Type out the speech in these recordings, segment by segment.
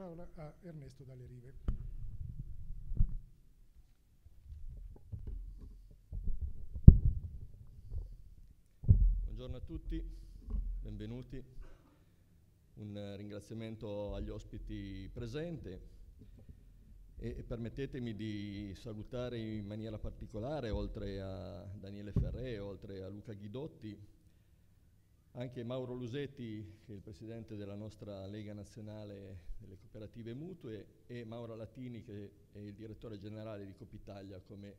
parola a Ernesto Dalle Rive. Buongiorno a tutti, benvenuti. Un ringraziamento agli ospiti presenti e permettetemi di salutare in maniera particolare, oltre a Daniele Ferré, oltre a Luca Ghidotti, anche Mauro Lusetti, che è il presidente della nostra Lega Nazionale delle Cooperative Mutue, e Mauro Latini, che è il direttore generale di Copitalia, come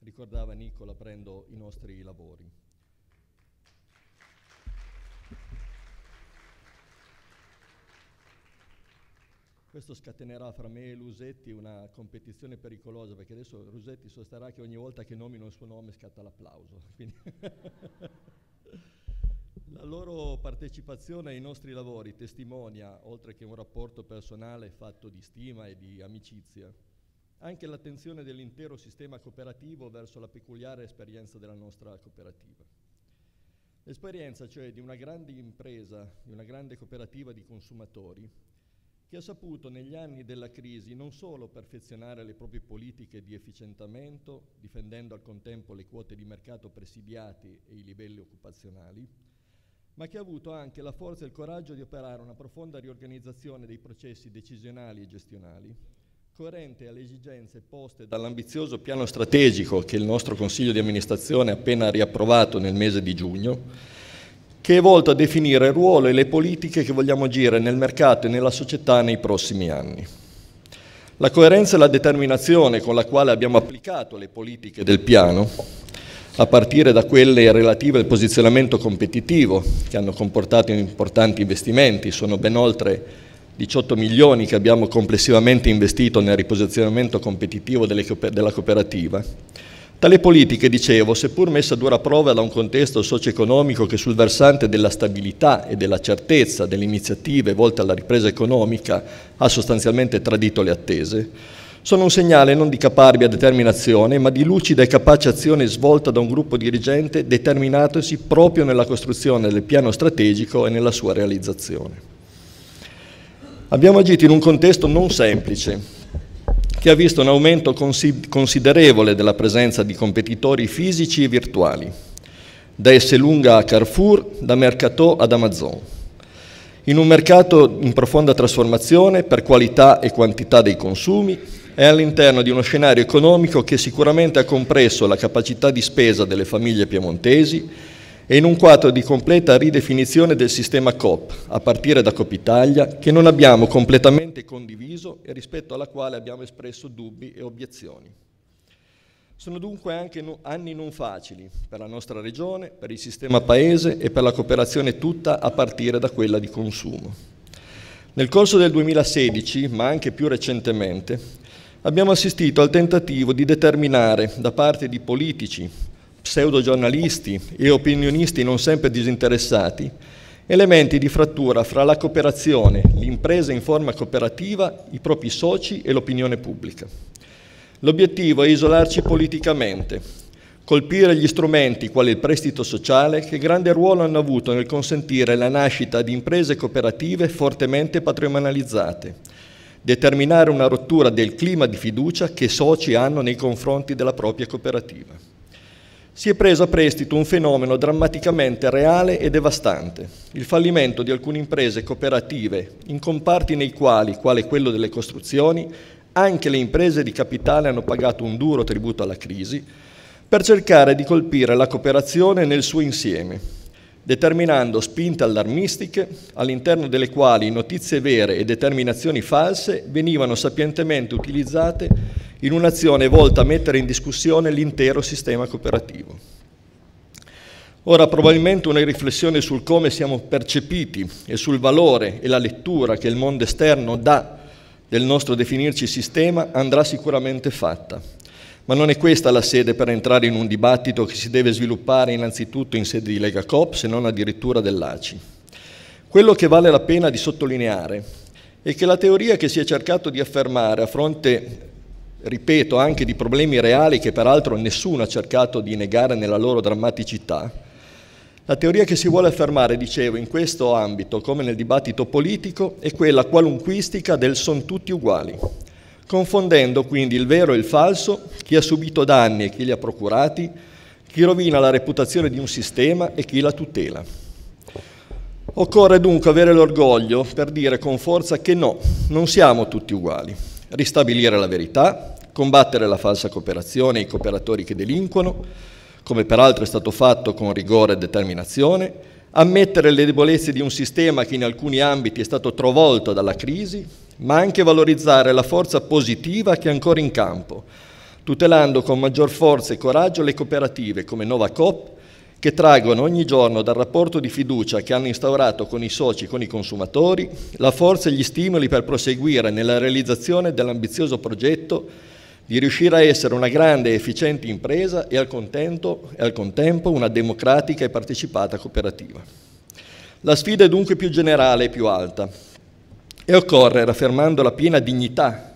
ricordava Nicola, prendo i nostri lavori. Questo scatenerà fra me e Lusetti una competizione pericolosa perché adesso Lusetti sosterrà che ogni volta che nomino il suo nome scatta l'applauso. La loro partecipazione ai nostri lavori testimonia, oltre che un rapporto personale fatto di stima e di amicizia, anche l'attenzione dell'intero sistema cooperativo verso la peculiare esperienza della nostra cooperativa. L'esperienza cioè di una grande impresa, di una grande cooperativa di consumatori, che ha saputo negli anni della crisi non solo perfezionare le proprie politiche di efficientamento, difendendo al contempo le quote di mercato presidiate e i livelli occupazionali, ma che ha avuto anche la forza e il coraggio di operare una profonda riorganizzazione dei processi decisionali e gestionali, coerente alle esigenze poste dall'ambizioso piano strategico che il nostro Consiglio di amministrazione ha appena riapprovato nel mese di giugno, che è volto a definire il ruolo e le politiche che vogliamo agire nel mercato e nella società nei prossimi anni. La coerenza e la determinazione con la quale abbiamo applicato le politiche del piano a partire da quelle relative al posizionamento competitivo che hanno comportato importanti investimenti, sono ben oltre 18 milioni che abbiamo complessivamente investito nel riposizionamento competitivo della cooperativa. Tale politica, dicevo, seppur messa a dura prova da un contesto socio-economico che sul versante della stabilità e della certezza delle iniziative volte alla ripresa economica ha sostanzialmente tradito le attese, sono un segnale non di caparbia determinazione, ma di lucida e capace azione svolta da un gruppo dirigente determinatosi proprio nella costruzione del piano strategico e nella sua realizzazione. Abbiamo agito in un contesto non semplice, che ha visto un aumento considerevole della presenza di competitori fisici e virtuali, da Esselunga a Carrefour, da Mercato ad Amazon. In un mercato in profonda trasformazione per qualità e quantità dei consumi, è all'interno di uno scenario economico che sicuramente ha compresso la capacità di spesa delle famiglie piemontesi e in un quadro di completa ridefinizione del sistema COP, a partire da COP Italia, che non abbiamo completamente condiviso e rispetto alla quale abbiamo espresso dubbi e obiezioni. Sono dunque anche anni non facili per la nostra regione, per il sistema paese e per la cooperazione tutta a partire da quella di consumo. Nel corso del 2016, ma anche più recentemente, abbiamo assistito al tentativo di determinare da parte di politici, pseudogiornalisti e opinionisti non sempre disinteressati elementi di frattura fra la cooperazione, l'impresa in forma cooperativa, i propri soci e l'opinione pubblica. L'obiettivo è isolarci politicamente, colpire gli strumenti quali il prestito sociale che grande ruolo hanno avuto nel consentire la nascita di imprese cooperative fortemente patrimonializzate, determinare una rottura del clima di fiducia che i soci hanno nei confronti della propria cooperativa. Si è preso a prestito un fenomeno drammaticamente reale e devastante, il fallimento di alcune imprese cooperative in comparti nei quali, quale quello delle costruzioni, anche le imprese di capitale hanno pagato un duro tributo alla crisi, per cercare di colpire la cooperazione nel suo insieme, determinando spinte allarmistiche all'interno delle quali notizie vere e determinazioni false venivano sapientemente utilizzate in un'azione volta a mettere in discussione l'intero sistema cooperativo. Ora probabilmente una riflessione sul come siamo percepiti e sul valore e la lettura che il mondo esterno dà del nostro definirci sistema andrà sicuramente fatta. Ma non è questa la sede per entrare in un dibattito che si deve sviluppare innanzitutto in sede di Lega Coop, se non addirittura dell'ACI. Quello che vale la pena di sottolineare è che la teoria che si è cercato di affermare a fronte, ripeto, anche di problemi reali che peraltro nessuno ha cercato di negare nella loro drammaticità, la teoria che si vuole affermare, dicevo, in questo ambito, come nel dibattito politico, è quella qualunquistica del son tutti uguali confondendo quindi il vero e il falso, chi ha subito danni e chi li ha procurati, chi rovina la reputazione di un sistema e chi la tutela. Occorre dunque avere l'orgoglio per dire con forza che no, non siamo tutti uguali, ristabilire la verità, combattere la falsa cooperazione e i cooperatori che delinquono, come peraltro è stato fatto con rigore e determinazione, ammettere le debolezze di un sistema che in alcuni ambiti è stato trovolto dalla crisi ma anche valorizzare la forza positiva che è ancora in campo, tutelando con maggior forza e coraggio le cooperative come Nova Coop, che traggono ogni giorno dal rapporto di fiducia che hanno instaurato con i soci e con i consumatori la forza e gli stimoli per proseguire nella realizzazione dell'ambizioso progetto di riuscire a essere una grande e efficiente impresa e al, contento, e al contempo una democratica e partecipata cooperativa. La sfida è dunque più generale e più alta, e occorre, raffermando la piena dignità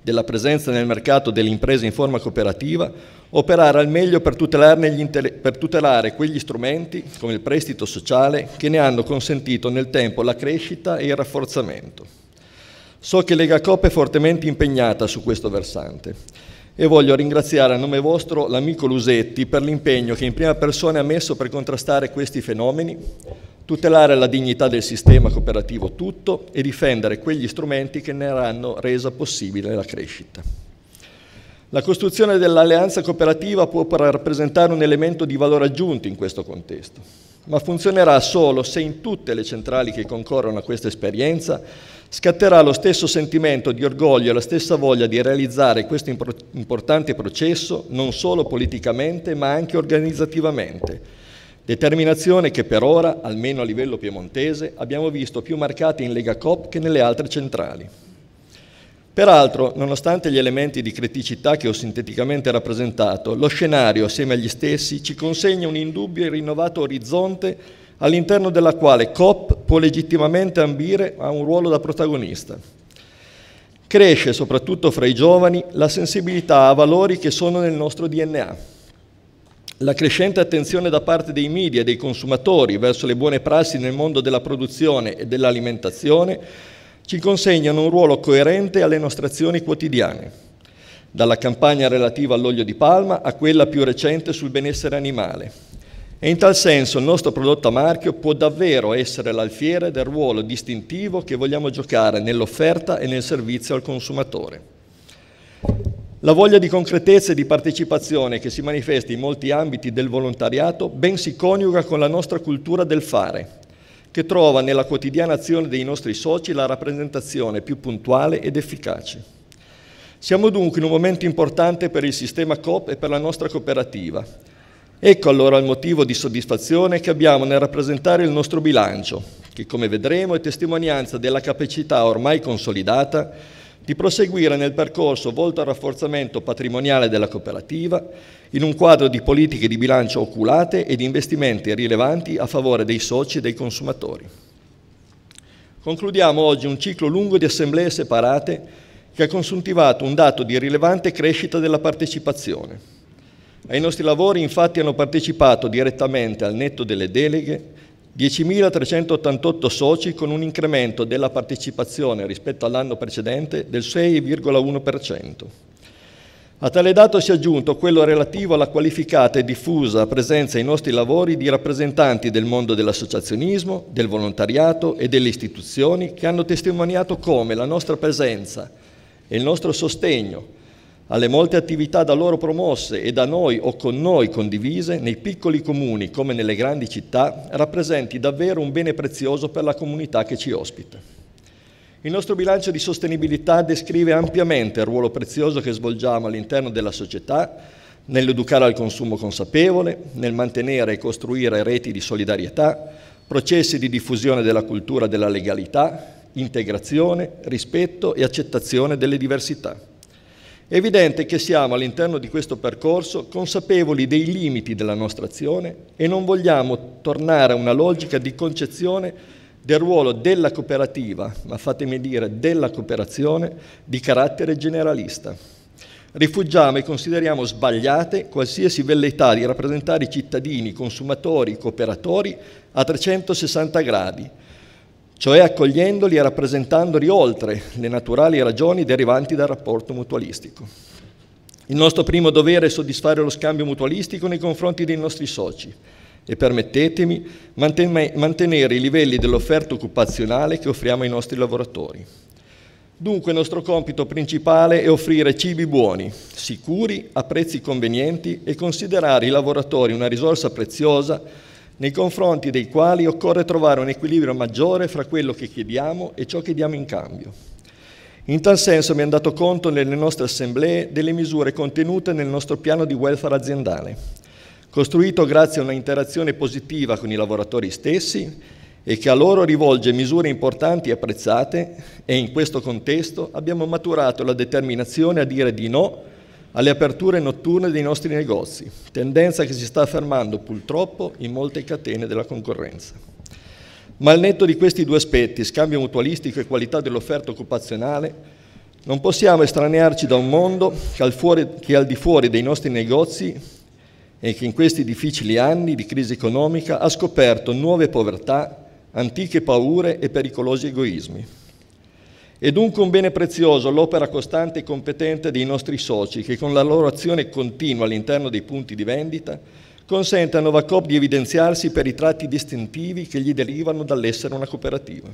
della presenza nel mercato delle imprese in forma cooperativa, operare al meglio per, per, tutelare quegli strumenti, come il prestito sociale, che ne hanno consentito nel tempo la crescita e il rafforzamento. So che Lega Coppa è fortemente impegnata su questo versante e voglio ringraziare a nome vostro l'amico Lusetti per l'impegno che in prima persona ha messo per contrastare questi fenomeni, tutelare la dignità del sistema cooperativo tutto e difendere quegli strumenti che ne hanno resa possibile la crescita. La costruzione dell'alleanza cooperativa può rappresentare un elemento di valore aggiunto in questo contesto, ma funzionerà solo se in tutte le centrali che concorrono a questa esperienza scatterà lo stesso sentimento di orgoglio e la stessa voglia di realizzare questo importante processo non solo politicamente ma anche organizzativamente, Determinazione che per ora, almeno a livello piemontese, abbiamo visto più marcata in Lega Cop che nelle altre centrali. Peraltro, nonostante gli elementi di criticità che ho sinteticamente rappresentato, lo scenario, assieme agli stessi, ci consegna un indubbio e rinnovato orizzonte all'interno della quale COP può legittimamente ambire a un ruolo da protagonista. Cresce, soprattutto fra i giovani, la sensibilità a valori che sono nel nostro DNA la crescente attenzione da parte dei media e dei consumatori verso le buone prassi nel mondo della produzione e dell'alimentazione ci consegnano un ruolo coerente alle nostre azioni quotidiane, dalla campagna relativa all'olio di palma a quella più recente sul benessere animale. E in tal senso il nostro prodotto a marchio può davvero essere l'alfiere del ruolo distintivo che vogliamo giocare nell'offerta e nel servizio al consumatore. La voglia di concretezza e di partecipazione che si manifesta in molti ambiti del volontariato ben si coniuga con la nostra cultura del fare, che trova nella quotidiana azione dei nostri soci la rappresentazione più puntuale ed efficace. Siamo dunque in un momento importante per il sistema COP e per la nostra cooperativa. Ecco allora il motivo di soddisfazione che abbiamo nel rappresentare il nostro bilancio, che come vedremo è testimonianza della capacità ormai consolidata di proseguire nel percorso volto al rafforzamento patrimoniale della cooperativa in un quadro di politiche di bilancio oculate e di investimenti rilevanti a favore dei soci e dei consumatori. Concludiamo oggi un ciclo lungo di assemblee separate che ha consuntivato un dato di rilevante crescita della partecipazione. Ai nostri lavori infatti hanno partecipato direttamente al netto delle deleghe 10.388 soci con un incremento della partecipazione rispetto all'anno precedente del 6,1%. A tale dato si è aggiunto quello relativo alla qualificata e diffusa presenza ai nostri lavori di rappresentanti del mondo dell'associazionismo, del volontariato e delle istituzioni che hanno testimoniato come la nostra presenza e il nostro sostegno alle molte attività da loro promosse e da noi o con noi condivise nei piccoli comuni come nelle grandi città rappresenti davvero un bene prezioso per la comunità che ci ospita. Il nostro bilancio di sostenibilità descrive ampiamente il ruolo prezioso che svolgiamo all'interno della società nell'educare al consumo consapevole, nel mantenere e costruire reti di solidarietà, processi di diffusione della cultura della legalità, integrazione, rispetto e accettazione delle diversità. È evidente che siamo all'interno di questo percorso consapevoli dei limiti della nostra azione e non vogliamo tornare a una logica di concezione del ruolo della cooperativa, ma fatemi dire della cooperazione, di carattere generalista. Rifugiamo e consideriamo sbagliate qualsiasi velleità di rappresentare i cittadini, consumatori, cooperatori a 360 gradi, cioè accogliendoli e rappresentandoli oltre le naturali ragioni derivanti dal rapporto mutualistico. Il nostro primo dovere è soddisfare lo scambio mutualistico nei confronti dei nostri soci e permettetemi mantenere i livelli dell'offerta occupazionale che offriamo ai nostri lavoratori. Dunque il nostro compito principale è offrire cibi buoni, sicuri, a prezzi convenienti e considerare i lavoratori una risorsa preziosa nei confronti dei quali occorre trovare un equilibrio maggiore fra quello che chiediamo e ciò che diamo in cambio. In tal senso mi è andato conto nelle nostre assemblee delle misure contenute nel nostro piano di welfare aziendale, costruito grazie a una interazione positiva con i lavoratori stessi e che a loro rivolge misure importanti e apprezzate e in questo contesto abbiamo maturato la determinazione a dire di no alle aperture notturne dei nostri negozi, tendenza che si sta affermando purtroppo in molte catene della concorrenza. Ma al netto di questi due aspetti, scambio mutualistico e qualità dell'offerta occupazionale, non possiamo estranearci da un mondo che, al fuori, che è al di fuori dei nostri negozi e che in questi difficili anni di crisi economica ha scoperto nuove povertà, antiche paure e pericolosi egoismi. È dunque un bene prezioso l'opera costante e competente dei nostri soci che con la loro azione continua all'interno dei punti di vendita consente a Novacop di evidenziarsi per i tratti distintivi che gli derivano dall'essere una cooperativa.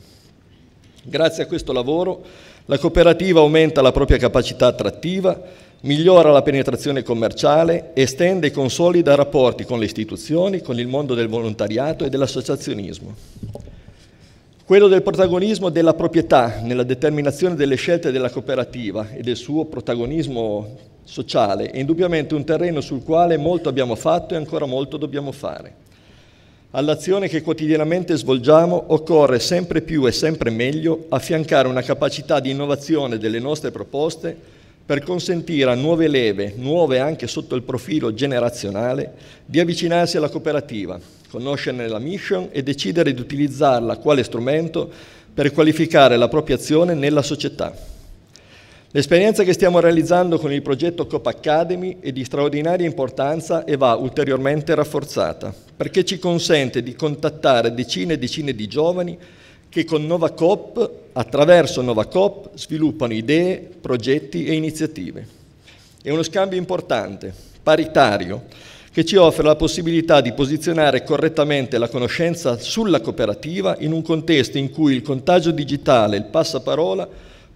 Grazie a questo lavoro la cooperativa aumenta la propria capacità attrattiva, migliora la penetrazione commerciale, estende e consolida rapporti con le istituzioni, con il mondo del volontariato e dell'associazionismo. Quello del protagonismo della proprietà nella determinazione delle scelte della cooperativa e del suo protagonismo sociale è indubbiamente un terreno sul quale molto abbiamo fatto e ancora molto dobbiamo fare. All'azione che quotidianamente svolgiamo occorre sempre più e sempre meglio affiancare una capacità di innovazione delle nostre proposte per consentire a nuove leve, nuove anche sotto il profilo generazionale, di avvicinarsi alla cooperativa, conoscerne la mission e decidere di utilizzarla quale strumento per qualificare la propria azione nella società. L'esperienza che stiamo realizzando con il progetto COP Academy è di straordinaria importanza e va ulteriormente rafforzata, perché ci consente di contattare decine e decine di giovani che con Nova Coop, attraverso Nova Coop, sviluppano idee, progetti e iniziative. È uno scambio importante, paritario, che ci offre la possibilità di posizionare correttamente la conoscenza sulla cooperativa in un contesto in cui il contagio digitale e il passaparola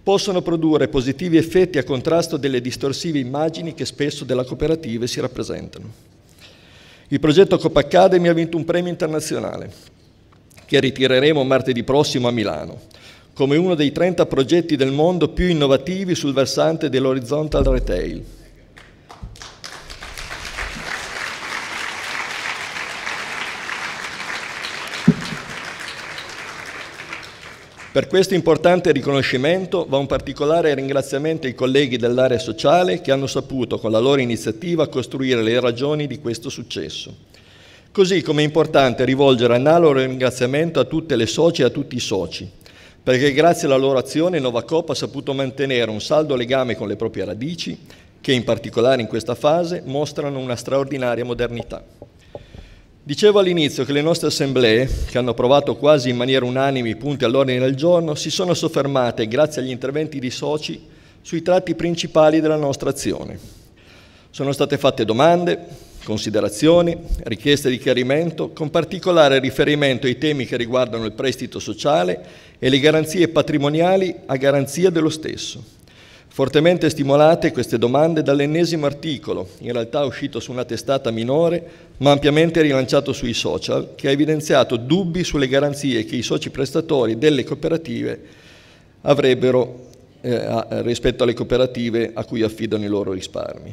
possono produrre positivi effetti a contrasto delle distorsive immagini che spesso della cooperativa si rappresentano. Il progetto Coppa Academy ha vinto un premio internazionale che ritireremo martedì prossimo a Milano come uno dei 30 progetti del mondo più innovativi sul versante dell'horizontal retail. Per questo importante riconoscimento va un particolare ringraziamento ai colleghi dell'area sociale che hanno saputo con la loro iniziativa costruire le ragioni di questo successo. Così come è importante rivolgere analogo ringraziamento a tutte le soci e a tutti i soci, perché grazie alla loro azione Novacop ha saputo mantenere un saldo legame con le proprie radici, che in particolare in questa fase mostrano una straordinaria modernità. Dicevo all'inizio che le nostre assemblee, che hanno approvato quasi in maniera unanime i punti all'ordine del giorno, si sono soffermate, grazie agli interventi di soci, sui tratti principali della nostra azione. Sono state fatte domande, considerazioni, richieste di chiarimento, con particolare riferimento ai temi che riguardano il prestito sociale e le garanzie patrimoniali a garanzia dello stesso Fortemente stimolate queste domande dall'ennesimo articolo, in realtà uscito su una testata minore, ma ampiamente rilanciato sui social, che ha evidenziato dubbi sulle garanzie che i soci prestatori delle cooperative avrebbero eh, rispetto alle cooperative a cui affidano i loro risparmi.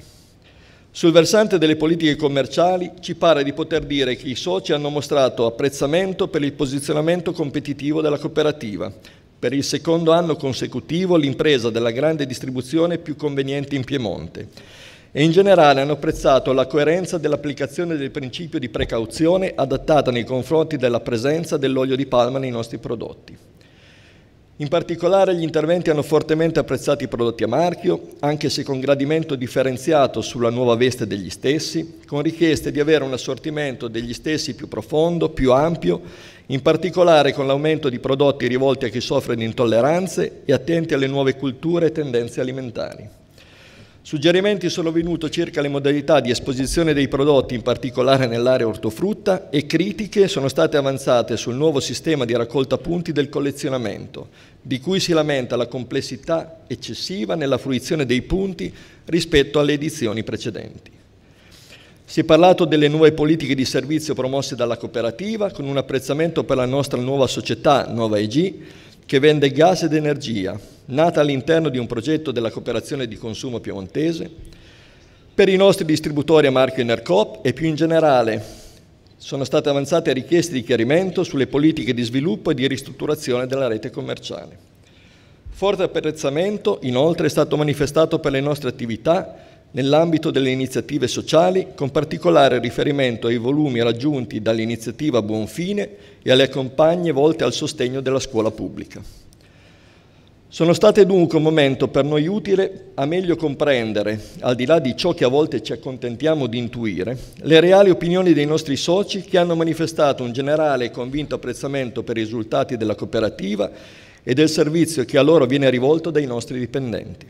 Sul versante delle politiche commerciali ci pare di poter dire che i soci hanno mostrato apprezzamento per il posizionamento competitivo della cooperativa, per il secondo anno consecutivo l'impresa della grande distribuzione più conveniente in Piemonte e in generale hanno apprezzato la coerenza dell'applicazione del principio di precauzione adattata nei confronti della presenza dell'olio di palma nei nostri prodotti. In particolare gli interventi hanno fortemente apprezzato i prodotti a marchio, anche se con gradimento differenziato sulla nuova veste degli stessi, con richieste di avere un assortimento degli stessi più profondo, più ampio, in particolare con l'aumento di prodotti rivolti a chi soffre di intolleranze e attenti alle nuove culture e tendenze alimentari. Suggerimenti sono venuti circa le modalità di esposizione dei prodotti, in particolare nell'area ortofrutta, e critiche sono state avanzate sul nuovo sistema di raccolta punti del collezionamento, di cui si lamenta la complessità eccessiva nella fruizione dei punti rispetto alle edizioni precedenti. Si è parlato delle nuove politiche di servizio promosse dalla cooperativa con un apprezzamento per la nostra nuova società, Nuova EG, che vende gas ed energia, nata all'interno di un progetto della cooperazione di consumo piemontese, per i nostri distributori a marchio Inercop e più in generale sono state avanzate richieste di chiarimento sulle politiche di sviluppo e di ristrutturazione della rete commerciale. Forte apprezzamento inoltre è stato manifestato per le nostre attività nell'ambito delle iniziative sociali, con particolare riferimento ai volumi raggiunti dall'iniziativa Buonfine e alle campagne volte al sostegno della scuola pubblica. Sono state dunque un momento per noi utile a meglio comprendere, al di là di ciò che a volte ci accontentiamo di intuire, le reali opinioni dei nostri soci che hanno manifestato un generale e convinto apprezzamento per i risultati della cooperativa e del servizio che a loro viene rivolto dai nostri dipendenti.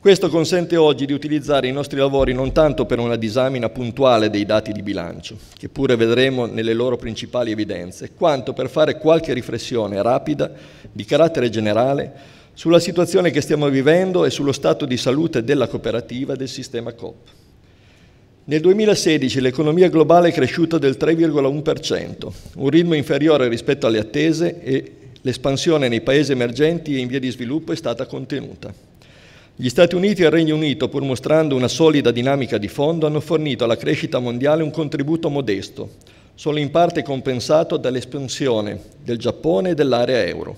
Questo consente oggi di utilizzare i nostri lavori non tanto per una disamina puntuale dei dati di bilancio, che pure vedremo nelle loro principali evidenze, quanto per fare qualche riflessione rapida di carattere generale sulla situazione che stiamo vivendo e sullo stato di salute della cooperativa e del sistema COP. Nel 2016 l'economia globale è cresciuta del 3,1%, un ritmo inferiore rispetto alle attese e l'espansione nei paesi emergenti e in via di sviluppo è stata contenuta. Gli Stati Uniti e il Regno Unito, pur mostrando una solida dinamica di fondo, hanno fornito alla crescita mondiale un contributo modesto, solo in parte compensato dall'espansione del Giappone e dell'area euro.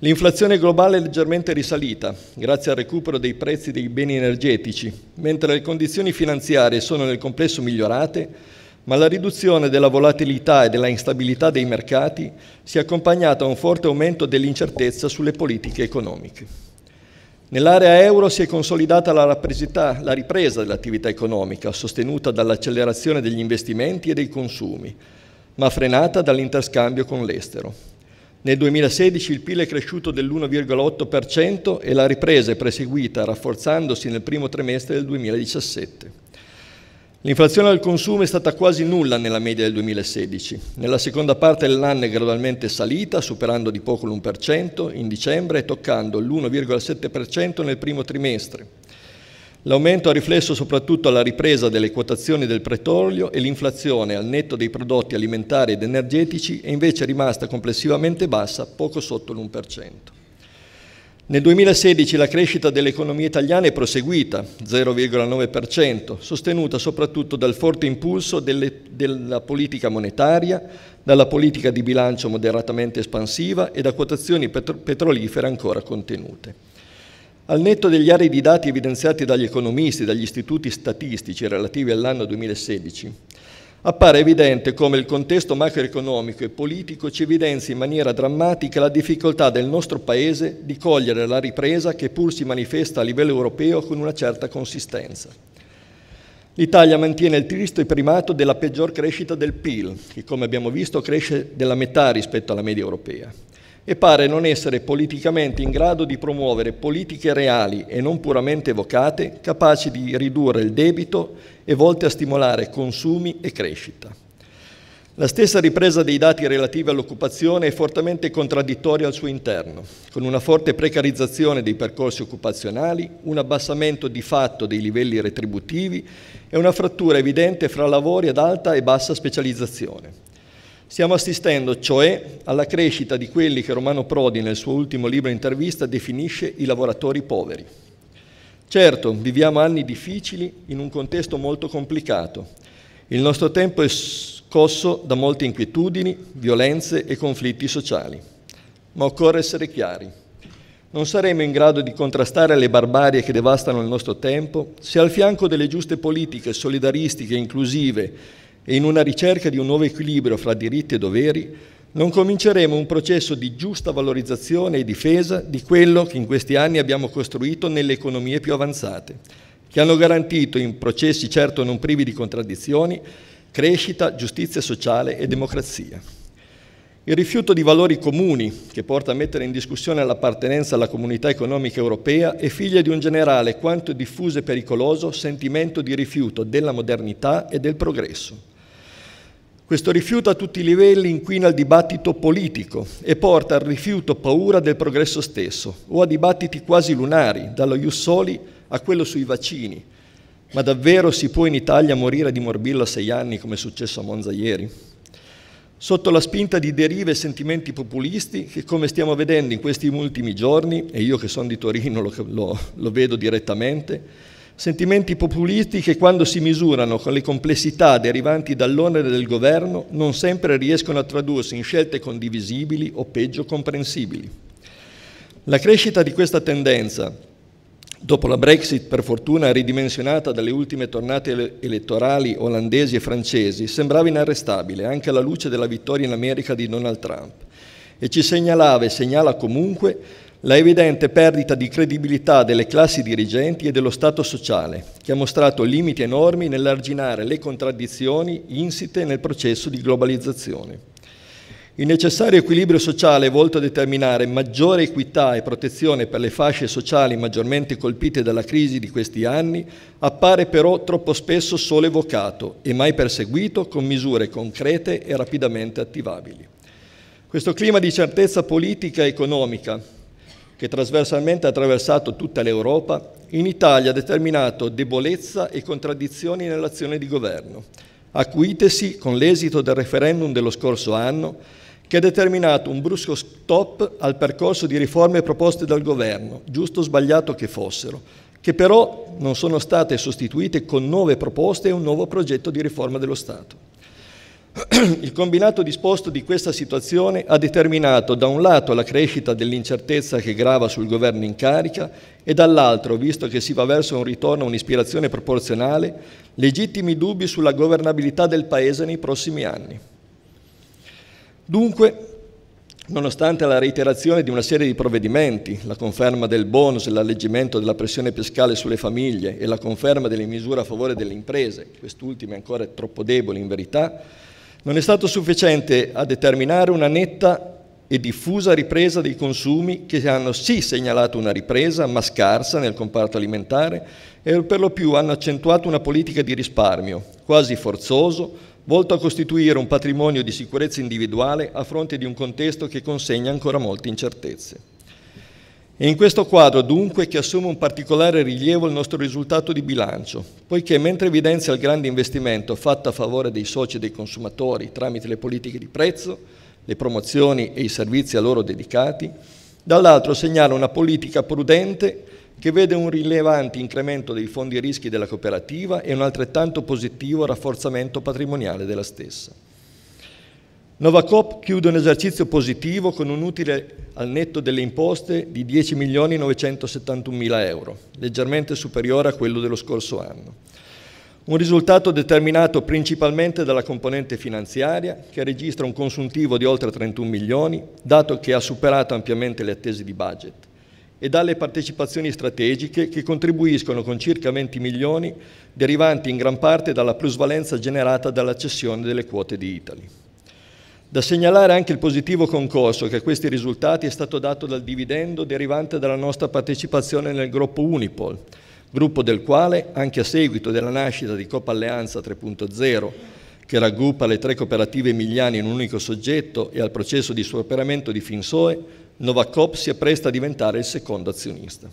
L'inflazione globale è leggermente risalita, grazie al recupero dei prezzi dei beni energetici, mentre le condizioni finanziarie sono nel complesso migliorate, ma la riduzione della volatilità e della instabilità dei mercati si è accompagnata a un forte aumento dell'incertezza sulle politiche economiche. Nell'area euro si è consolidata la, la ripresa dell'attività economica, sostenuta dall'accelerazione degli investimenti e dei consumi, ma frenata dall'interscambio con l'estero. Nel 2016 il PIL è cresciuto dell'1,8% e la ripresa è proseguita rafforzandosi nel primo trimestre del 2017. L'inflazione al consumo è stata quasi nulla nella media del 2016. Nella seconda parte dell'anno è gradualmente salita, superando di poco l'1% in dicembre e toccando l'1,7% nel primo trimestre. L'aumento ha riflesso soprattutto alla ripresa delle quotazioni del petrolio e l'inflazione al netto dei prodotti alimentari ed energetici è invece rimasta complessivamente bassa, poco sotto l'1%. Nel 2016 la crescita dell'economia italiana è proseguita, 0,9%, sostenuta soprattutto dal forte impulso delle, della politica monetaria, dalla politica di bilancio moderatamente espansiva e da quotazioni petro petrolifere ancora contenute. Al netto degli aridi dati evidenziati dagli economisti e dagli istituti statistici relativi all'anno 2016, appare evidente come il contesto macroeconomico e politico ci evidenzi in maniera drammatica la difficoltà del nostro Paese di cogliere la ripresa che pur si manifesta a livello europeo con una certa consistenza. L'Italia mantiene il triste primato della peggior crescita del PIL, che come abbiamo visto cresce della metà rispetto alla media europea e pare non essere politicamente in grado di promuovere politiche reali e non puramente evocate, capaci di ridurre il debito e volte a stimolare consumi e crescita. La stessa ripresa dei dati relativi all'occupazione è fortemente contraddittoria al suo interno, con una forte precarizzazione dei percorsi occupazionali, un abbassamento di fatto dei livelli retributivi e una frattura evidente fra lavori ad alta e bassa specializzazione. Stiamo assistendo, cioè, alla crescita di quelli che Romano Prodi nel suo ultimo libro intervista definisce i lavoratori poveri. Certo, viviamo anni difficili in un contesto molto complicato. Il nostro tempo è scosso da molte inquietudini, violenze e conflitti sociali. Ma occorre essere chiari. Non saremo in grado di contrastare le barbarie che devastano il nostro tempo se al fianco delle giuste politiche solidaristiche, e inclusive e in una ricerca di un nuovo equilibrio fra diritti e doveri, non cominceremo un processo di giusta valorizzazione e difesa di quello che in questi anni abbiamo costruito nelle economie più avanzate, che hanno garantito in processi certo non privi di contraddizioni crescita, giustizia sociale e democrazia. Il rifiuto di valori comuni che porta a mettere in discussione l'appartenenza alla comunità economica europea è figlia di un generale quanto diffuso e pericoloso sentimento di rifiuto della modernità e del progresso questo rifiuto a tutti i livelli inquina il dibattito politico e porta al rifiuto paura del progresso stesso o a dibattiti quasi lunari, dallo Jussoli a quello sui vaccini. Ma davvero si può in Italia morire di morbillo a sei anni come è successo a Monza ieri? Sotto la spinta di derive e sentimenti populisti che come stiamo vedendo in questi ultimi giorni, e io che sono di Torino lo, lo, lo vedo direttamente, sentimenti populisti che quando si misurano con le complessità derivanti dall'onere del governo non sempre riescono a tradursi in scelte condivisibili o peggio comprensibili. La crescita di questa tendenza, dopo la Brexit per fortuna ridimensionata dalle ultime tornate elettorali olandesi e francesi, sembrava inarrestabile anche alla luce della vittoria in America di Donald Trump e ci segnalava e segnala comunque la evidente perdita di credibilità delle classi dirigenti e dello Stato sociale, che ha mostrato limiti enormi nell'arginare le contraddizioni insite nel processo di globalizzazione. Il necessario equilibrio sociale volto a determinare maggiore equità e protezione per le fasce sociali maggiormente colpite dalla crisi di questi anni appare però troppo spesso solo evocato e mai perseguito con misure concrete e rapidamente attivabili. Questo clima di certezza politica e economica, che trasversalmente ha attraversato tutta l'Europa, in Italia ha determinato debolezza e contraddizioni nell'azione di governo, acuitesi con l'esito del referendum dello scorso anno, che ha determinato un brusco stop al percorso di riforme proposte dal governo, giusto o sbagliato che fossero, che però non sono state sostituite con nuove proposte e un nuovo progetto di riforma dello Stato. Il combinato disposto di questa situazione ha determinato da un lato la crescita dell'incertezza che grava sul governo in carica e dall'altro, visto che si va verso un ritorno a un'ispirazione proporzionale, legittimi dubbi sulla governabilità del Paese nei prossimi anni. Dunque, Nonostante la reiterazione di una serie di provvedimenti, la conferma del bonus, l'alleggimento della pressione fiscale sulle famiglie e la conferma delle misure a favore delle imprese, quest'ultime ancora troppo deboli in verità, non è stato sufficiente a determinare una netta e diffusa ripresa dei consumi che hanno sì segnalato una ripresa, ma scarsa nel comparto alimentare, e per lo più hanno accentuato una politica di risparmio, quasi forzoso, volto a costituire un patrimonio di sicurezza individuale a fronte di un contesto che consegna ancora molte incertezze. È in questo quadro dunque che assume un particolare rilievo il nostro risultato di bilancio, poiché mentre evidenzia il grande investimento fatto a favore dei soci e dei consumatori tramite le politiche di prezzo, le promozioni e i servizi a loro dedicati, dall'altro segnala una politica prudente che vede un rilevante incremento dei fondi rischi della cooperativa e un altrettanto positivo rafforzamento patrimoniale della stessa. Novacop chiude un esercizio positivo con un utile al netto delle imposte di 10 milioni 971 mila euro, leggermente superiore a quello dello scorso anno. Un risultato determinato principalmente dalla componente finanziaria, che registra un consuntivo di oltre 31 milioni, dato che ha superato ampiamente le attese di budget, e dalle partecipazioni strategiche che contribuiscono con circa 20 milioni, derivanti in gran parte dalla plusvalenza generata dalla cessione delle quote di Italia. Da segnalare anche il positivo concorso che a questi risultati è stato dato dal dividendo derivante dalla nostra partecipazione nel gruppo Unipol, gruppo del quale, anche a seguito della nascita di Coppa Alleanza 3.0, che raggruppa le tre cooperative emiliane in un unico soggetto e al processo di superamento di Finsoe, Novacop si appresta a diventare il secondo azionista.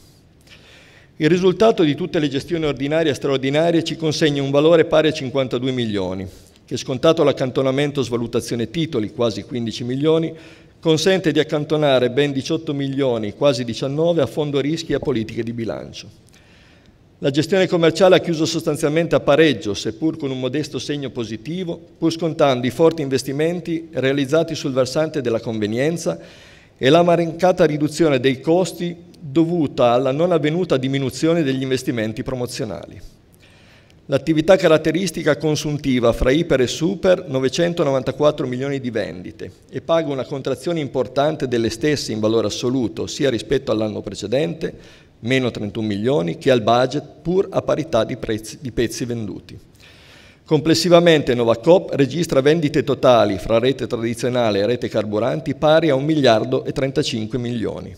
Il risultato di tutte le gestioni ordinarie e straordinarie ci consegna un valore pari a 52 milioni, che scontato l'accantonamento svalutazione titoli, quasi 15 milioni, consente di accantonare ben 18 milioni, quasi 19, a fondo rischi e a politiche di bilancio. La gestione commerciale ha chiuso sostanzialmente a pareggio, seppur con un modesto segno positivo, pur scontando i forti investimenti realizzati sul versante della convenienza e la mancata riduzione dei costi dovuta alla non avvenuta diminuzione degli investimenti promozionali. L'attività caratteristica consuntiva fra iper e super 994 milioni di vendite e paga una contrazione importante delle stesse in valore assoluto sia rispetto all'anno precedente, meno 31 milioni, che al budget pur a parità di, prezzi, di pezzi venduti. Complessivamente Novacop registra vendite totali fra rete tradizionale e rete carburanti pari a 1 miliardo e 35 milioni.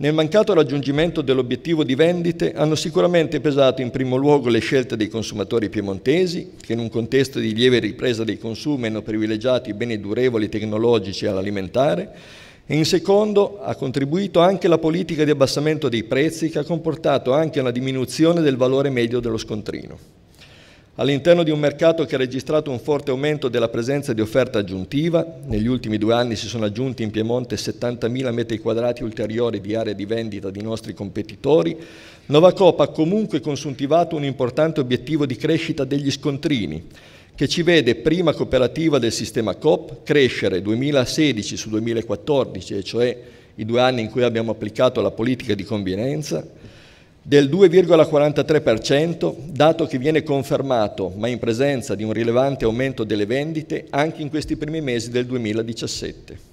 Nel mancato raggiungimento dell'obiettivo di vendite hanno sicuramente pesato in primo luogo le scelte dei consumatori piemontesi, che in un contesto di lieve ripresa dei consumi hanno privilegiato i beni durevoli tecnologici all'alimentare, e in secondo ha contribuito anche la politica di abbassamento dei prezzi che ha comportato anche una diminuzione del valore medio dello scontrino. All'interno di un mercato che ha registrato un forte aumento della presenza di offerta aggiuntiva, negli ultimi due anni si sono aggiunti in Piemonte 70.000 metri quadrati ulteriori di aree di vendita di nostri competitori, Novacoop ha comunque consuntivato un importante obiettivo di crescita degli scontrini, che ci vede prima cooperativa del sistema COP crescere 2016 su 2014, cioè i due anni in cui abbiamo applicato la politica di convenienza, del 2,43%, dato che viene confermato, ma in presenza di un rilevante aumento delle vendite anche in questi primi mesi del 2017.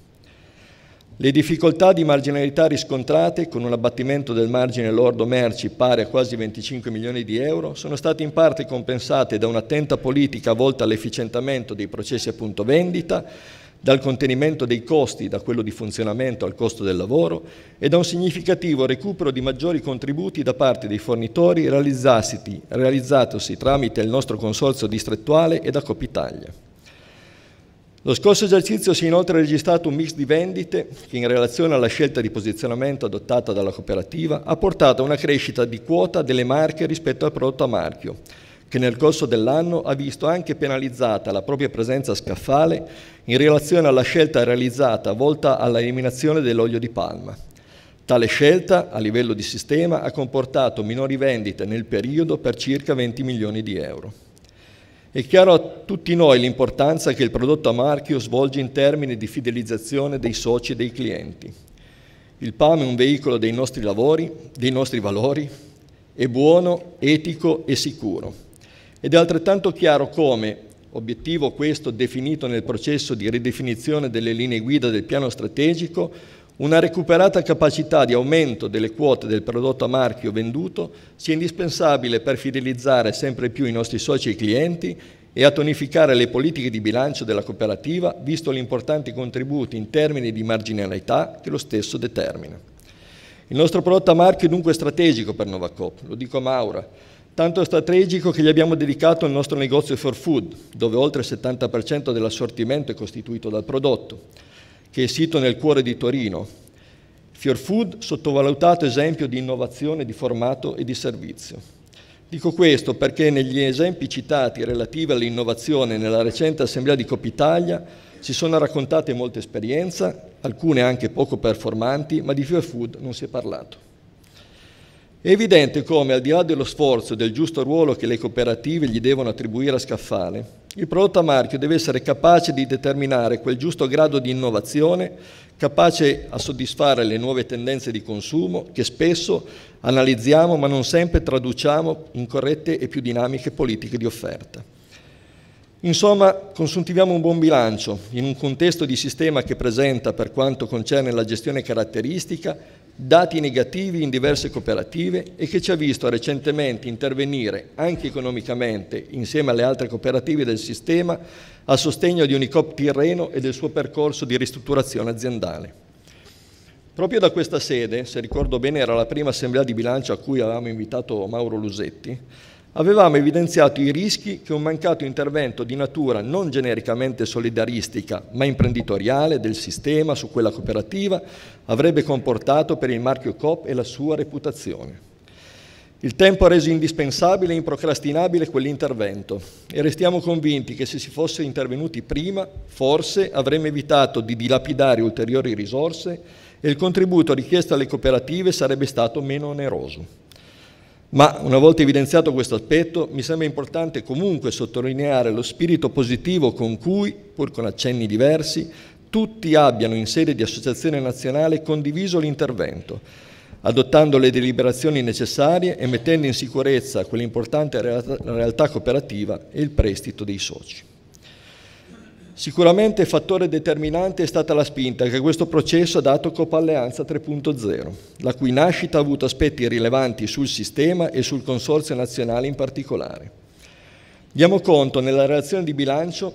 Le difficoltà di marginalità riscontrate, con un abbattimento del margine lordo merci pari a quasi 25 milioni di euro, sono state in parte compensate da un'attenta politica volta all'efficientamento dei processi a punto vendita, dal contenimento dei costi, da quello di funzionamento al costo del lavoro, e da un significativo recupero di maggiori contributi da parte dei fornitori realizzatosi tramite il nostro consorzio distrettuale e da Copitalia. Lo scorso esercizio si è inoltre registrato un mix di vendite che in relazione alla scelta di posizionamento adottata dalla cooperativa ha portato a una crescita di quota delle marche rispetto al prodotto a marchio, che nel corso dell'anno ha visto anche penalizzata la propria presenza scaffale in relazione alla scelta realizzata volta all'eliminazione dell'olio di palma. Tale scelta, a livello di sistema, ha comportato minori vendite nel periodo per circa 20 milioni di euro. È chiaro a tutti noi l'importanza che il prodotto a marchio svolge in termini di fidelizzazione dei soci e dei clienti. Il PAM è un veicolo dei nostri lavori, dei nostri valori, è buono, etico e sicuro. Ed è altrettanto chiaro come Obiettivo questo definito nel processo di ridefinizione delle linee guida del piano strategico, una recuperata capacità di aumento delle quote del prodotto a marchio venduto sia indispensabile per fidelizzare sempre più i nostri soci e clienti e a tonificare le politiche di bilancio della cooperativa, visto gli importanti contributi in termini di marginalità che lo stesso determina. Il nostro prodotto a marchio è dunque strategico per Novacoop, lo dico a Maura, tanto strategico che gli abbiamo dedicato il nostro negozio For Food, dove oltre il 70% dell'assortimento è costituito dal prodotto, che è sito nel cuore di Torino. Fior Food sottovalutato esempio di innovazione di formato e di servizio. Dico questo perché negli esempi citati relativi all'innovazione nella recente assemblea di Copitalia si sono raccontate molte esperienze, alcune anche poco performanti, ma di Fior Food non si è parlato. È evidente come, al di là dello sforzo e del giusto ruolo che le cooperative gli devono attribuire a scaffale, il prodotto a marchio deve essere capace di determinare quel giusto grado di innovazione, capace a soddisfare le nuove tendenze di consumo che spesso analizziamo ma non sempre traduciamo in corrette e più dinamiche politiche di offerta. Insomma, consuntiviamo un buon bilancio in un contesto di sistema che presenta, per quanto concerne la gestione caratteristica, dati negativi in diverse cooperative e che ci ha visto recentemente intervenire anche economicamente insieme alle altre cooperative del sistema a sostegno di Unicop Tirreno e del suo percorso di ristrutturazione aziendale. Proprio da questa sede, se ricordo bene era la prima assemblea di bilancio a cui avevamo invitato Mauro Lusetti, avevamo evidenziato i rischi che un mancato intervento di natura non genericamente solidaristica, ma imprenditoriale del sistema su quella cooperativa avrebbe comportato per il marchio COP e la sua reputazione. Il tempo ha reso indispensabile e improcrastinabile quell'intervento e restiamo convinti che se si fosse intervenuti prima, forse avremmo evitato di dilapidare ulteriori risorse e il contributo richiesto alle cooperative sarebbe stato meno oneroso. Ma una volta evidenziato questo aspetto, mi sembra importante comunque sottolineare lo spirito positivo con cui, pur con accenni diversi, tutti abbiano in sede di associazione nazionale condiviso l'intervento, adottando le deliberazioni necessarie e mettendo in sicurezza quell'importante realtà cooperativa e il prestito dei soci. Sicuramente fattore determinante è stata la spinta che questo processo ha dato Coppa Alleanza 3.0, la cui nascita ha avuto aspetti rilevanti sul sistema e sul Consorzio Nazionale in particolare. Diamo conto nella relazione di bilancio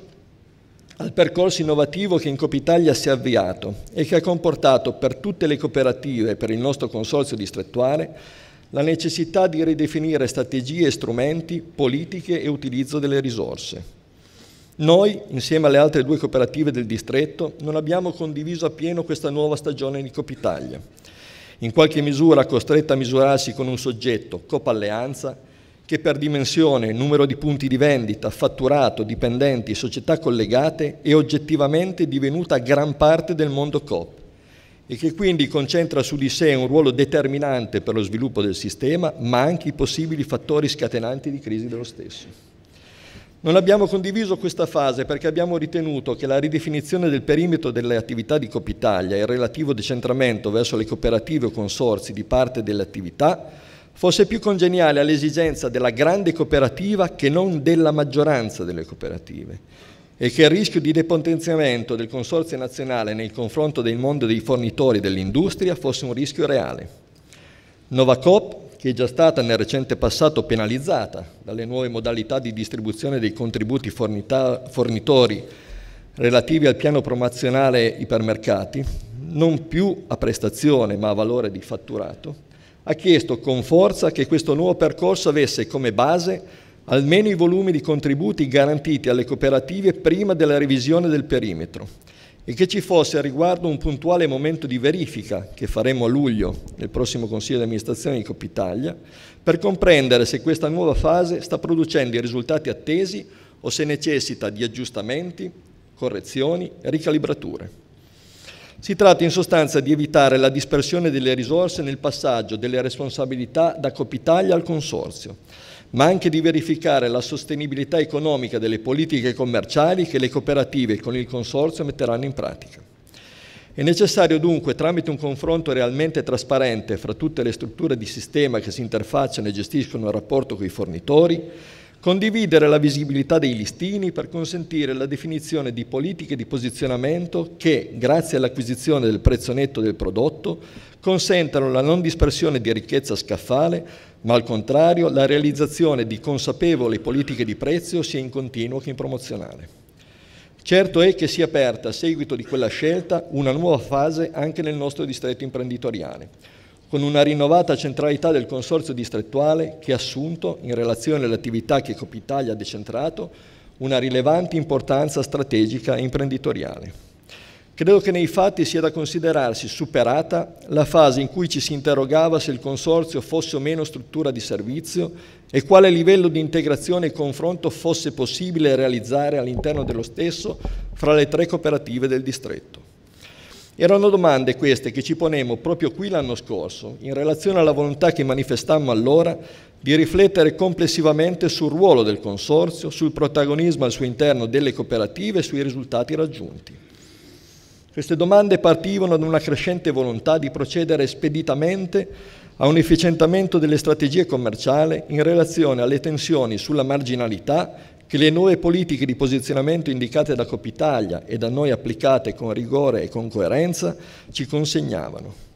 al percorso innovativo che in Coppa Italia si è avviato e che ha comportato per tutte le cooperative e per il nostro consorzio distrettuale la necessità di ridefinire strategie strumenti, politiche e utilizzo delle risorse, noi, insieme alle altre due cooperative del distretto, non abbiamo condiviso appieno questa nuova stagione di Copitalia, in qualche misura costretta a misurarsi con un soggetto, Coppa Alleanza, che per dimensione, numero di punti di vendita, fatturato, dipendenti, società collegate è oggettivamente divenuta gran parte del mondo Coop e che quindi concentra su di sé un ruolo determinante per lo sviluppo del sistema, ma anche i possibili fattori scatenanti di crisi dello stesso. Non abbiamo condiviso questa fase perché abbiamo ritenuto che la ridefinizione del perimetro delle attività di Copitalia e il relativo decentramento verso le cooperative o consorsi di parte delle attività fosse più congeniale all'esigenza della grande cooperativa che non della maggioranza delle cooperative e che il rischio di depotenziamento del consorzio nazionale nel confronto del mondo dei fornitori dell'industria fosse un rischio reale. Novacop che è già stata nel recente passato penalizzata dalle nuove modalità di distribuzione dei contributi fornita, fornitori relativi al piano promozionale ipermercati, non più a prestazione ma a valore di fatturato, ha chiesto con forza che questo nuovo percorso avesse come base almeno i volumi di contributi garantiti alle cooperative prima della revisione del perimetro e che ci fosse a riguardo un puntuale momento di verifica che faremo a luglio nel prossimo Consiglio di amministrazione di Copitalia per comprendere se questa nuova fase sta producendo i risultati attesi o se necessita di aggiustamenti, correzioni e ricalibrature. Si tratta in sostanza di evitare la dispersione delle risorse nel passaggio delle responsabilità da Copitalia al Consorzio, ma anche di verificare la sostenibilità economica delle politiche commerciali che le cooperative con il Consorzio metteranno in pratica. È necessario dunque, tramite un confronto realmente trasparente fra tutte le strutture di sistema che si interfacciano e gestiscono il rapporto con i fornitori, condividere la visibilità dei listini per consentire la definizione di politiche di posizionamento che, grazie all'acquisizione del prezzo netto del prodotto, consentano la non dispersione di ricchezza scaffale ma al contrario la realizzazione di consapevoli politiche di prezzo sia in continuo che in promozionale. Certo è che si è aperta a seguito di quella scelta una nuova fase anche nel nostro distretto imprenditoriale, con una rinnovata centralità del consorzio distrettuale che ha assunto, in relazione all'attività che Copitalia ha decentrato, una rilevante importanza strategica e imprenditoriale. Credo che nei fatti sia da considerarsi superata la fase in cui ci si interrogava se il Consorzio fosse o meno struttura di servizio e quale livello di integrazione e confronto fosse possibile realizzare all'interno dello stesso fra le tre cooperative del distretto. Erano domande queste che ci ponemmo proprio qui l'anno scorso, in relazione alla volontà che manifestammo allora di riflettere complessivamente sul ruolo del Consorzio, sul protagonismo al suo interno delle cooperative e sui risultati raggiunti. Queste domande partivano da una crescente volontà di procedere speditamente a un efficientamento delle strategie commerciali in relazione alle tensioni sulla marginalità che le nuove politiche di posizionamento indicate da Copitalia e da noi applicate con rigore e con coerenza ci consegnavano.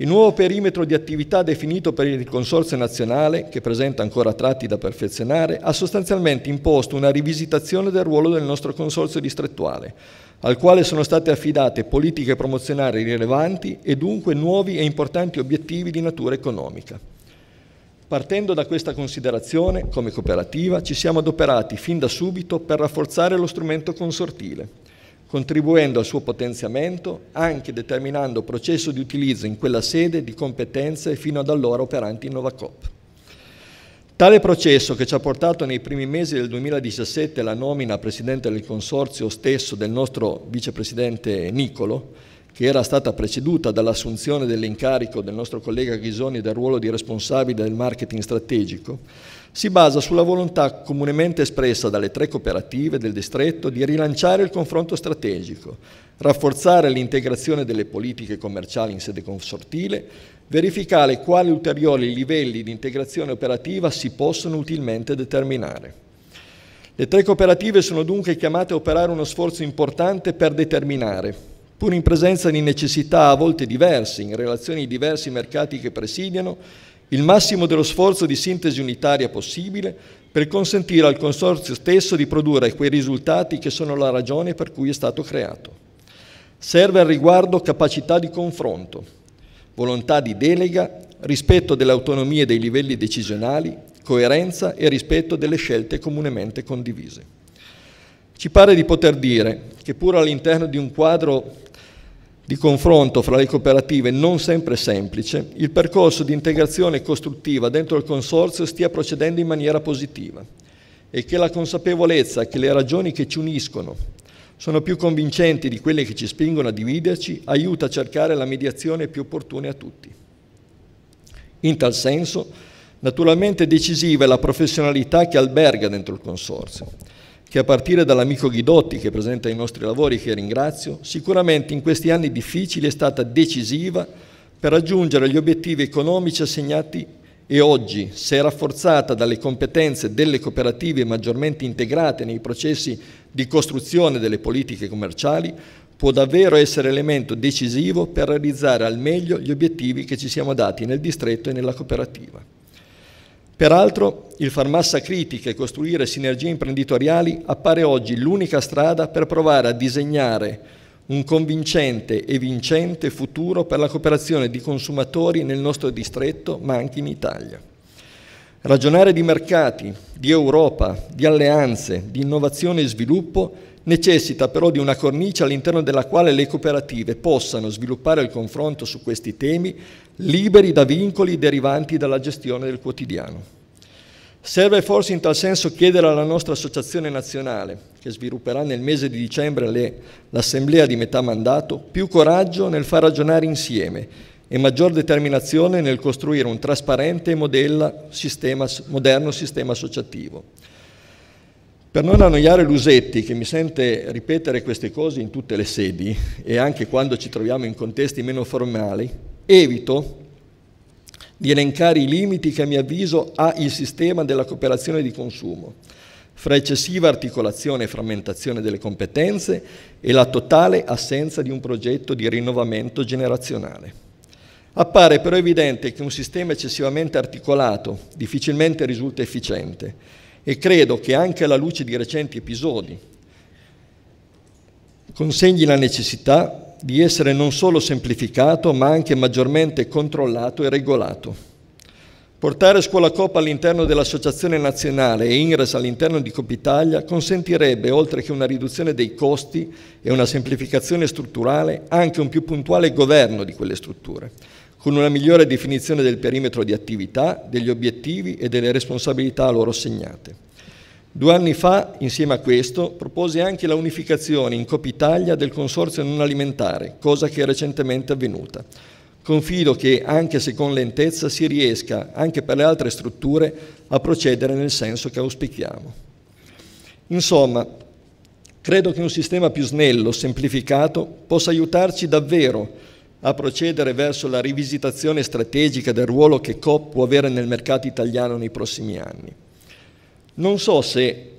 Il nuovo perimetro di attività definito per il Consorzio nazionale, che presenta ancora tratti da perfezionare, ha sostanzialmente imposto una rivisitazione del ruolo del nostro Consorzio distrettuale, al quale sono state affidate politiche promozionali rilevanti e dunque nuovi e importanti obiettivi di natura economica. Partendo da questa considerazione, come cooperativa, ci siamo adoperati fin da subito per rafforzare lo strumento consortile, contribuendo al suo potenziamento, anche determinando processo di utilizzo in quella sede di competenze fino ad allora operanti in Novacop. Tale processo che ci ha portato nei primi mesi del 2017 alla nomina a presidente del consorzio stesso del nostro vicepresidente Nicolo, che era stata preceduta dall'assunzione dell'incarico del nostro collega Ghisoni del ruolo di responsabile del marketing strategico, si basa sulla volontà comunemente espressa dalle tre cooperative del distretto di rilanciare il confronto strategico, rafforzare l'integrazione delle politiche commerciali in sede consortile, verificare quali ulteriori livelli di integrazione operativa si possono utilmente determinare. Le tre cooperative sono dunque chiamate a operare uno sforzo importante per determinare, pur in presenza di necessità a volte diverse, in relazione ai diversi mercati che presidiano, il massimo dello sforzo di sintesi unitaria possibile per consentire al Consorzio stesso di produrre quei risultati che sono la ragione per cui è stato creato. Serve al riguardo capacità di confronto, volontà di delega, rispetto delle autonomie dei livelli decisionali, coerenza e rispetto delle scelte comunemente condivise. Ci pare di poter dire che pur all'interno di un quadro di confronto fra le cooperative non sempre semplice, il percorso di integrazione costruttiva dentro il consorzio stia procedendo in maniera positiva e che la consapevolezza che le ragioni che ci uniscono sono più convincenti di quelle che ci spingono a dividerci, aiuta a cercare la mediazione più opportuna a tutti. In tal senso, naturalmente decisiva è la professionalità che alberga dentro il consorzio, che a partire dall'amico Ghidotti che presenta i nostri lavori, che ringrazio, sicuramente in questi anni difficili è stata decisiva per raggiungere gli obiettivi economici assegnati e oggi, se rafforzata dalle competenze delle cooperative maggiormente integrate nei processi di costruzione delle politiche commerciali può davvero essere elemento decisivo per realizzare al meglio gli obiettivi che ci siamo dati nel distretto e nella cooperativa. Peraltro, il far massa critica e costruire sinergie imprenditoriali appare oggi l'unica strada per provare a disegnare un convincente e vincente futuro per la cooperazione di consumatori nel nostro distretto, ma anche in Italia. Ragionare di mercati, di Europa, di alleanze, di innovazione e sviluppo necessita però di una cornice all'interno della quale le cooperative possano sviluppare il confronto su questi temi liberi da vincoli derivanti dalla gestione del quotidiano. Serve forse in tal senso chiedere alla nostra associazione nazionale, che svilupperà nel mese di dicembre l'assemblea di metà mandato, più coraggio nel far ragionare insieme e maggior determinazione nel costruire un trasparente e moderno sistema associativo. Per non annoiare Lusetti, che mi sente ripetere queste cose in tutte le sedi e anche quando ci troviamo in contesti meno formali, evito di elencare i limiti che a mio avviso ha il sistema della cooperazione di consumo, fra eccessiva articolazione e frammentazione delle competenze e la totale assenza di un progetto di rinnovamento generazionale. Appare però evidente che un sistema eccessivamente articolato difficilmente risulta efficiente e credo che anche alla luce di recenti episodi consegni la necessità di essere non solo semplificato ma anche maggiormente controllato e regolato. Portare Scuola Coppa all'interno dell'Associazione Nazionale e Ingres all'interno di Coppa Italia consentirebbe, oltre che una riduzione dei costi e una semplificazione strutturale, anche un più puntuale governo di quelle strutture con una migliore definizione del perimetro di attività, degli obiettivi e delle responsabilità a loro assegnate. Due anni fa, insieme a questo, propose anche la unificazione in Coppa Italia del consorzio non alimentare, cosa che è recentemente avvenuta. Confido che, anche se con lentezza, si riesca, anche per le altre strutture, a procedere nel senso che auspichiamo. Insomma, credo che un sistema più snello, semplificato, possa aiutarci davvero a a procedere verso la rivisitazione strategica del ruolo che Coop può avere nel mercato italiano nei prossimi anni. Non so se,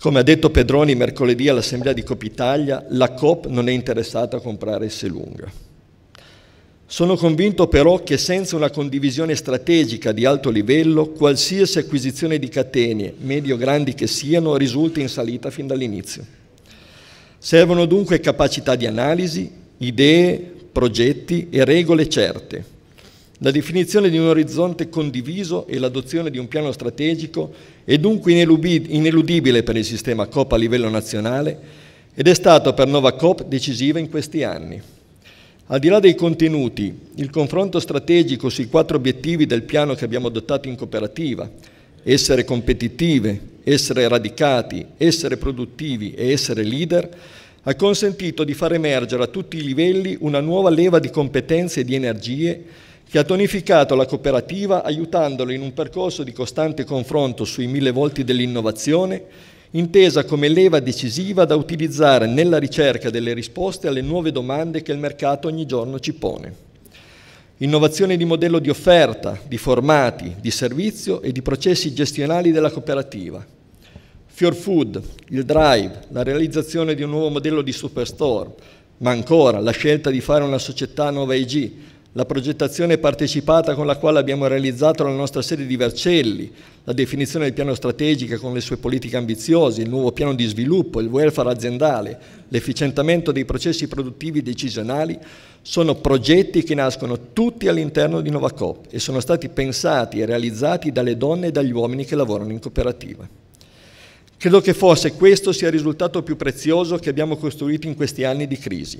come ha detto Pedroni mercoledì all'Assemblea di Cop Italia, la Coop non è interessata a comprare Selunga. Sono convinto però che senza una condivisione strategica di alto livello, qualsiasi acquisizione di catene, medio o grandi che siano, risulta in salita fin dall'inizio. Servono dunque capacità di analisi, idee, progetti e regole certe. La definizione di un orizzonte condiviso e l'adozione di un piano strategico è dunque ineludibile per il sistema COP a livello nazionale ed è stato per Nova COP decisiva in questi anni. Al di là dei contenuti, il confronto strategico sui quattro obiettivi del piano che abbiamo adottato in cooperativa, essere competitive, essere radicati, essere produttivi e essere leader, ha consentito di far emergere a tutti i livelli una nuova leva di competenze e di energie che ha tonificato la cooperativa aiutandolo in un percorso di costante confronto sui mille volti dell'innovazione, intesa come leva decisiva da utilizzare nella ricerca delle risposte alle nuove domande che il mercato ogni giorno ci pone. Innovazione di modello di offerta, di formati, di servizio e di processi gestionali della cooperativa Fior Food, il Drive, la realizzazione di un nuovo modello di Superstore, ma ancora la scelta di fare una società nuova IG, la progettazione partecipata con la quale abbiamo realizzato la nostra sede di Vercelli, la definizione del piano strategico con le sue politiche ambiziose, il nuovo piano di sviluppo, il welfare aziendale, l'efficientamento dei processi produttivi decisionali, sono progetti che nascono tutti all'interno di Novacop e sono stati pensati e realizzati dalle donne e dagli uomini che lavorano in cooperativa. Credo che forse questo sia il risultato più prezioso che abbiamo costruito in questi anni di crisi.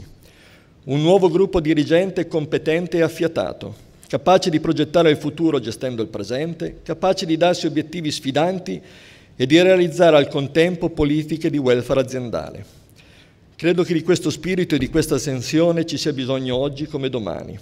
Un nuovo gruppo dirigente competente e affiatato, capace di progettare il futuro gestendo il presente, capace di darsi obiettivi sfidanti e di realizzare al contempo politiche di welfare aziendale. Credo che di questo spirito e di questa ascensione ci sia bisogno oggi come domani.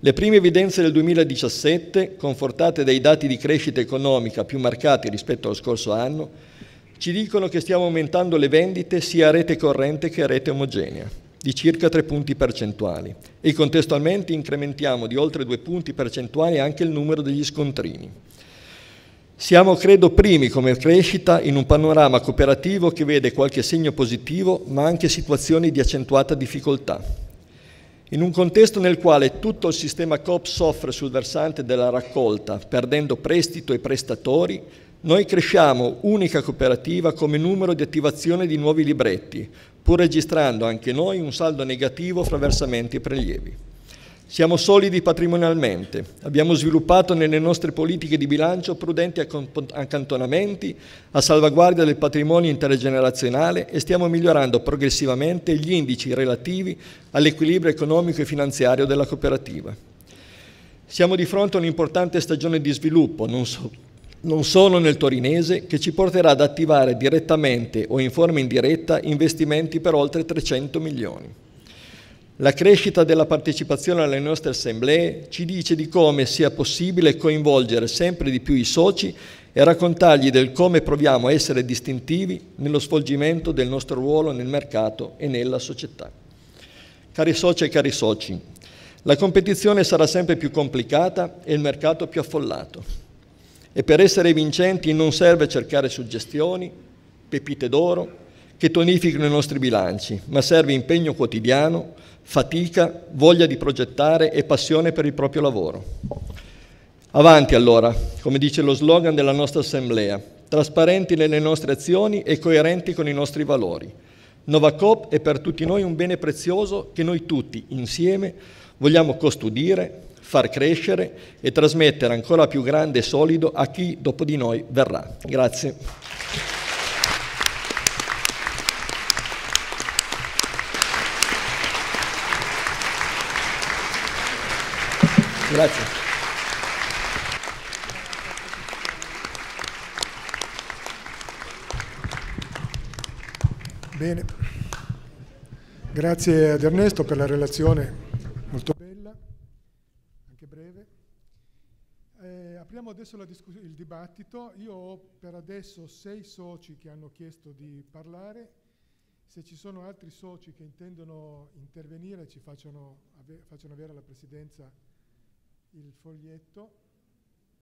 Le prime evidenze del 2017, confortate dai dati di crescita economica più marcati rispetto allo scorso anno, ci dicono che stiamo aumentando le vendite sia a rete corrente che a rete omogenea, di circa 3 punti percentuali, e contestualmente incrementiamo di oltre 2 punti percentuali anche il numero degli scontrini. Siamo, credo, primi come crescita in un panorama cooperativo che vede qualche segno positivo, ma anche situazioni di accentuata difficoltà. In un contesto nel quale tutto il sistema COP soffre sul versante della raccolta, perdendo prestito e prestatori, noi cresciamo unica cooperativa come numero di attivazione di nuovi libretti, pur registrando anche noi un saldo negativo fra versamenti e prelievi. Siamo solidi patrimonialmente, abbiamo sviluppato nelle nostre politiche di bilancio prudenti accantonamenti a salvaguardia del patrimonio intergenerazionale e stiamo migliorando progressivamente gli indici relativi all'equilibrio economico e finanziario della cooperativa. Siamo di fronte a un'importante stagione di sviluppo, non, so, non solo nel torinese, che ci porterà ad attivare direttamente o in forma indiretta investimenti per oltre 300 milioni. La crescita della partecipazione alle nostre assemblee ci dice di come sia possibile coinvolgere sempre di più i soci e raccontargli del come proviamo a essere distintivi nello svolgimento del nostro ruolo nel mercato e nella società. Cari soci e cari soci, la competizione sarà sempre più complicata e il mercato più affollato. E per essere vincenti non serve cercare suggestioni, pepite d'oro, che tonificano i nostri bilanci, ma serve impegno quotidiano, fatica, voglia di progettare e passione per il proprio lavoro. Avanti allora, come dice lo slogan della nostra assemblea, trasparenti nelle nostre azioni e coerenti con i nostri valori. Novacop è per tutti noi un bene prezioso che noi tutti, insieme, vogliamo custodire, far crescere e trasmettere ancora più grande e solido a chi dopo di noi verrà. Grazie. Grazie. Bene, grazie ad Ernesto per la relazione molto bene. apriamo adesso discuss- il dibattito. Io ho per adesso sei soci che hanno chiesto di parlare. Se ci sono altri soci che intendono intervenire ci facciano, ave- facciano avere alla Presidenza il foglietto.